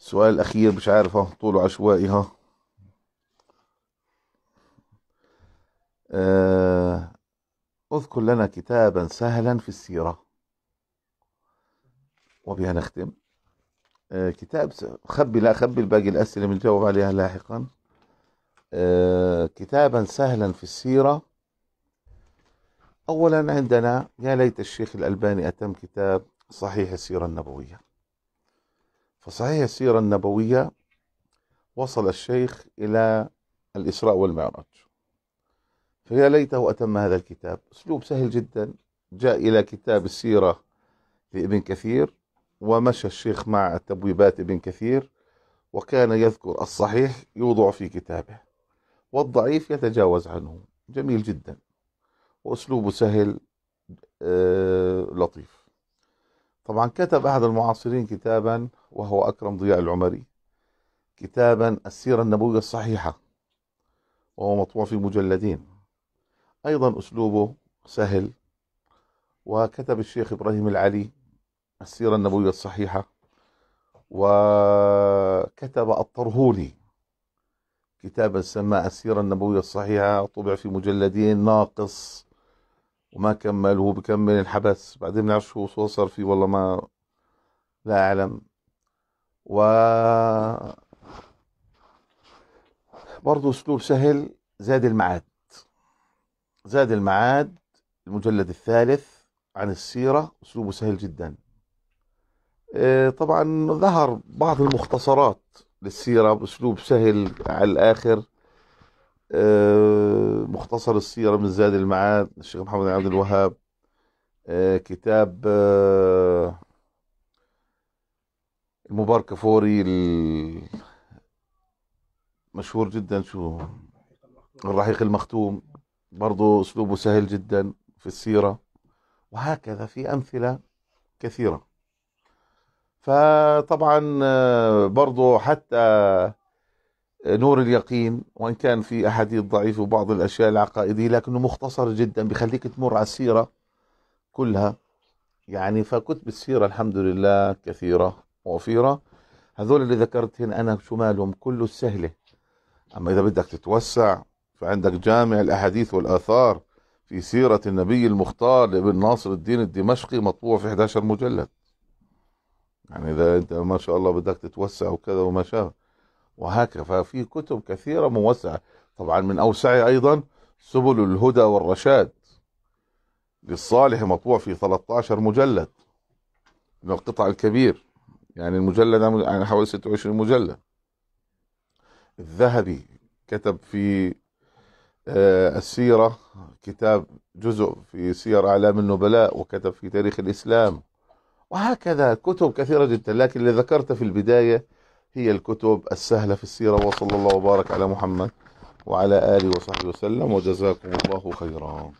السؤال الأخير مش عارف طوله عشوائي ها آه اذكر لنا كتابا سهلا في السيرة وبها نختم آه كتاب خبي لا خبي الباقي الأسئلة بنجاوب عليها لاحقا آه كتابا سهلا في السيرة أولا عندنا يا ليت الشيخ الألباني أتم كتاب صحيح السيرة النبوية فصحيح السيرة النبوية وصل الشيخ إلى الإسراء والمعراج فيا ليته أتم هذا الكتاب أسلوب سهل جدا جاء إلى كتاب السيرة لابن كثير ومشى الشيخ مع تبويبات ابن كثير وكان يذكر الصحيح يوضع في كتابه والضعيف يتجاوز عنه جميل جدا وأسلوبه سهل آه، لطيف طبعا كتب أحد المعاصرين كتابا وهو أكرم ضياء العمري كتابا السيرة النبوية الصحيحة وهو مطبوع في مجلدين أيضا أسلوبه سهل وكتب الشيخ إبراهيم العلي السيرة النبوية الصحيحة وكتب الطرهوني كتابا سماه السيرة النبوية الصحيحة طبع في مجلدين ناقص وما كمل هو بكمل انحبس بعدين ما شو هو صار فيه والله ما لا أعلم و برضه أسلوب سهل زاد المعاد زاد المعاد المجلد الثالث عن السيرة أسلوبه سهل جدا آه، طبعا ظهر بعض المختصرات للسيرة بأسلوب سهل على الآخر آه، مختصر السيرة من زاد المعاد الشيخ محمد عبد الوهاب آه، كتاب آه، المبارك فوري المشهور جدا شو الرحيق المختوم برضو أسلوبه سهل جدا في السيرة وهكذا في أمثلة كثيرة فطبعا برضو حتى نور اليقين وان كان في احاديث ضعيفه وبعض الاشياء العقائديه لكنه مختصر جدا بخليك تمر على السيره كلها يعني فكتب السيره الحمد لله كثيره ووفيره هذول اللي ذكرتهم انا شو مالهم كله السهله اما اذا بدك تتوسع فعندك جامع الاحاديث والاثار في سيره النبي المختار لابن ناصر الدين الدمشقي مطبوع في 11 مجلد يعني اذا انت ما شاء الله بدك تتوسع وكذا وما شابه وهكذا ففي كتب كثيرة موسعة طبعا من أوسعها أيضا سبل الهدى والرشاد للصالح مطبوع في 13 مجلد من القطع الكبير يعني المجلد يعني حوالي 26 مجلد الذهبي كتب في آه، السيرة كتاب جزء في سير أعلام النبلاء وكتب في تاريخ الإسلام وهكذا كتب كثيرة جدا لكن اللي ذكرت في البداية هي الكتب السهلة في السيرة وصلى الله وبارك على محمد وعلى آله وصحبه وسلم وجزاكم الله خيرا